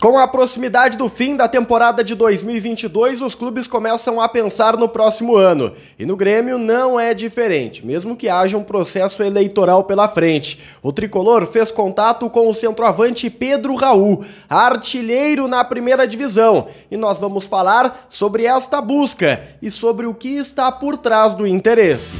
Com a proximidade do fim da temporada de 2022, os clubes começam a pensar no próximo ano. E no Grêmio não é diferente, mesmo que haja um processo eleitoral pela frente. O tricolor fez contato com o centroavante Pedro Raul, artilheiro na primeira divisão. E nós vamos falar sobre esta busca e sobre o que está por trás do interesse.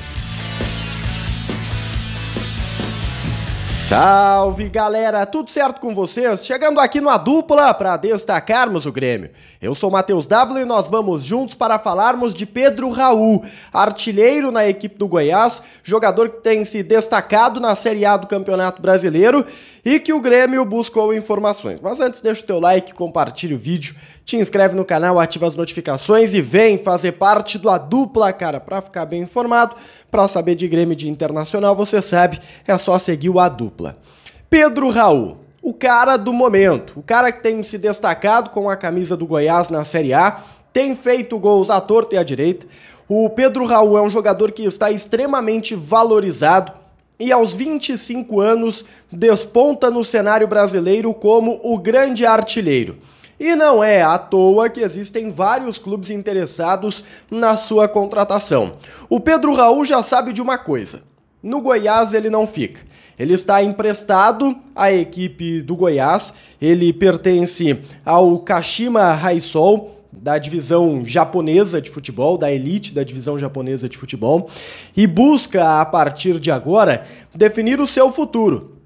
Salve galera, tudo certo com vocês? Chegando aqui numa Dupla para destacarmos o Grêmio. Eu sou Matheus Dávila e nós vamos juntos para falarmos de Pedro Raul, artilheiro na equipe do Goiás, jogador que tem se destacado na Série A do Campeonato Brasileiro e que o Grêmio buscou informações. Mas antes, deixa o teu like, compartilha o vídeo, te inscreve no canal, ativa as notificações e vem fazer parte do A Dupla, cara. Pra ficar bem informado, pra saber de Grêmio de Internacional, você sabe, é só seguir o A Dupla. Pedro Raul, o cara do momento, o cara que tem se destacado com a camisa do Goiás na Série A, tem feito gols à torta e à direita. O Pedro Raul é um jogador que está extremamente valorizado e aos 25 anos desponta no cenário brasileiro como o grande artilheiro. E não é à toa que existem vários clubes interessados na sua contratação. O Pedro Raul já sabe de uma coisa: no Goiás ele não fica. Ele está emprestado à equipe do Goiás, ele pertence ao Kashima Raisol, da divisão japonesa de futebol, da elite da divisão japonesa de futebol, e busca, a partir de agora, definir o seu futuro.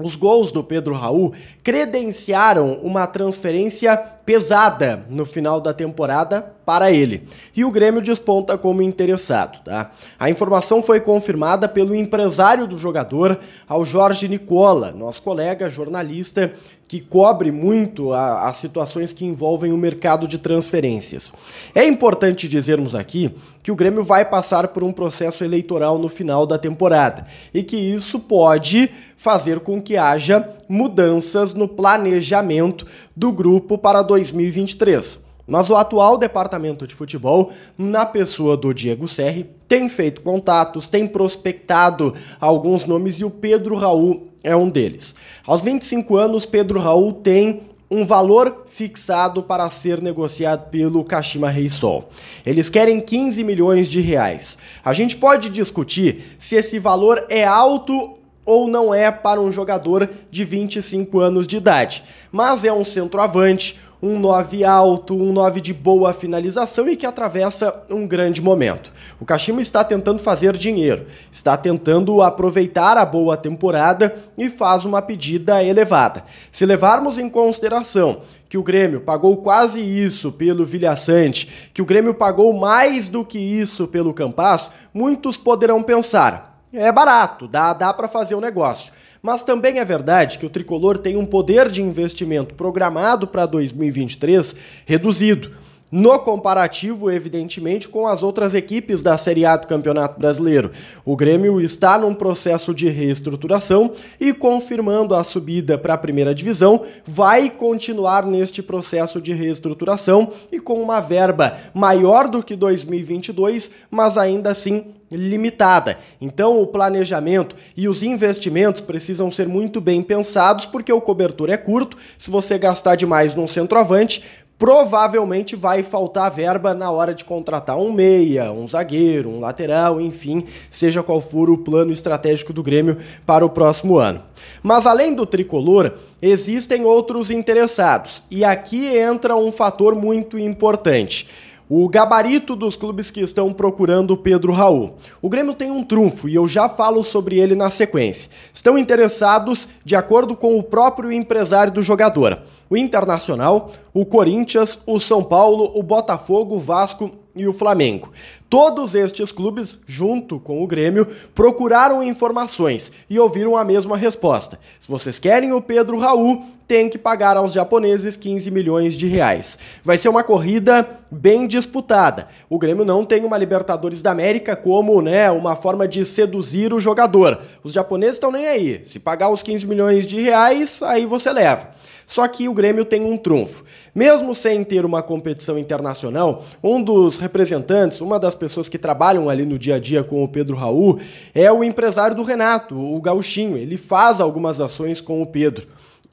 Os gols do Pedro Raul credenciaram uma transferência pesada no final da temporada para ele. E o Grêmio desponta como interessado, tá? A informação foi confirmada pelo empresário do jogador, ao Jorge Nicola, nosso colega jornalista que cobre muito as situações que envolvem o mercado de transferências. É importante dizermos aqui que o Grêmio vai passar por um processo eleitoral no final da temporada e que isso pode fazer com que haja mudanças no planejamento do grupo para 2023. Mas o atual departamento de futebol, na pessoa do Diego Serri, tem feito contatos, tem prospectado alguns nomes e o Pedro Raul é um deles. Aos 25 anos, Pedro Raul tem um valor fixado para ser negociado pelo Kashima Reysol. Eles querem 15 milhões de reais. A gente pode discutir se esse valor é alto ou não é para um jogador de 25 anos de idade, mas é um centroavante um 9 alto, um 9 de boa finalização e que atravessa um grande momento. O Kashima está tentando fazer dinheiro, está tentando aproveitar a boa temporada e faz uma pedida elevada. Se levarmos em consideração que o Grêmio pagou quase isso pelo Vilhaçante, que o Grêmio pagou mais do que isso pelo Campas, muitos poderão pensar: é barato, dá, dá para fazer o um negócio. Mas também é verdade que o tricolor tem um poder de investimento programado para 2023 reduzido. No comparativo, evidentemente, com as outras equipes da Série A do Campeonato Brasileiro, o Grêmio está num processo de reestruturação e, confirmando a subida para a primeira divisão, vai continuar neste processo de reestruturação e com uma verba maior do que 2022, mas ainda assim limitada. Então, o planejamento e os investimentos precisam ser muito bem pensados, porque o cobertor é curto. Se você gastar demais num centroavante, provavelmente vai faltar verba na hora de contratar um meia, um zagueiro, um lateral, enfim, seja qual for o plano estratégico do Grêmio para o próximo ano. Mas além do tricolor, existem outros interessados, e aqui entra um fator muito importante o gabarito dos clubes que estão procurando o Pedro Raul. O Grêmio tem um trunfo e eu já falo sobre ele na sequência. Estão interessados de acordo com o próprio empresário do jogador. O Internacional, o Corinthians, o São Paulo, o Botafogo, o Vasco e o Flamengo. Todos estes clubes, junto com o Grêmio, procuraram informações e ouviram a mesma resposta. Se vocês querem o Pedro Raul, tem que pagar aos japoneses 15 milhões de reais. Vai ser uma corrida bem disputada. O Grêmio não tem uma Libertadores da América como, né, uma forma de seduzir o jogador. Os japoneses estão nem aí. Se pagar os 15 milhões de reais, aí você leva. Só que o Grêmio tem um trunfo. Mesmo sem ter uma competição internacional, um dos representantes, uma das pessoas que trabalham ali no dia a dia com o Pedro Raul é o empresário do Renato, o Gauchinho. Ele faz algumas ações com o Pedro.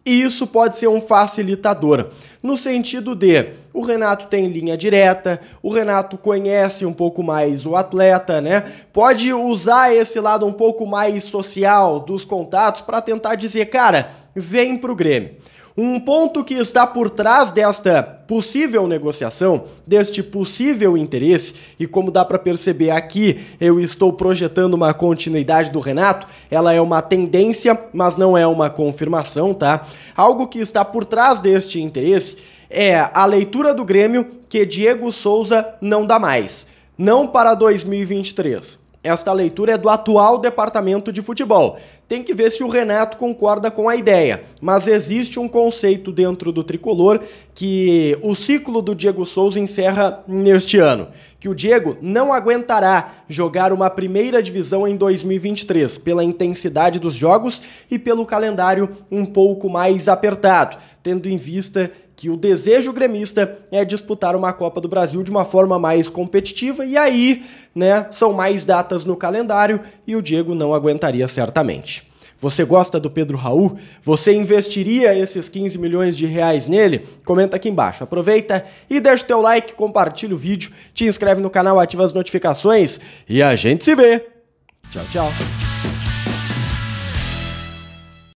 E isso pode ser um facilitador, no sentido de o Renato tem linha direta, o Renato conhece um pouco mais o atleta, né? Pode usar esse lado um pouco mais social dos contatos para tentar dizer, cara, vem pro Grêmio. Um ponto que está por trás desta possível negociação, deste possível interesse, e como dá para perceber aqui, eu estou projetando uma continuidade do Renato, ela é uma tendência, mas não é uma confirmação, tá? Algo que está por trás deste interesse é a leitura do Grêmio que Diego Souza não dá mais, não para 2023 esta leitura é do atual departamento de futebol. Tem que ver se o Renato concorda com a ideia, mas existe um conceito dentro do tricolor que o ciclo do Diego Souza encerra neste ano, que o Diego não aguentará jogar uma primeira divisão em 2023 pela intensidade dos jogos e pelo calendário um pouco mais apertado, tendo em vista que o desejo gremista é disputar uma Copa do Brasil de uma forma mais competitiva e aí, né, são mais datas no calendário e o Diego não aguentaria certamente. Você gosta do Pedro Raul? Você investiria esses 15 milhões de reais nele? Comenta aqui embaixo. Aproveita e deixa o teu like, compartilha o vídeo, te inscreve no canal, ativa as notificações e a gente se vê. Tchau, tchau.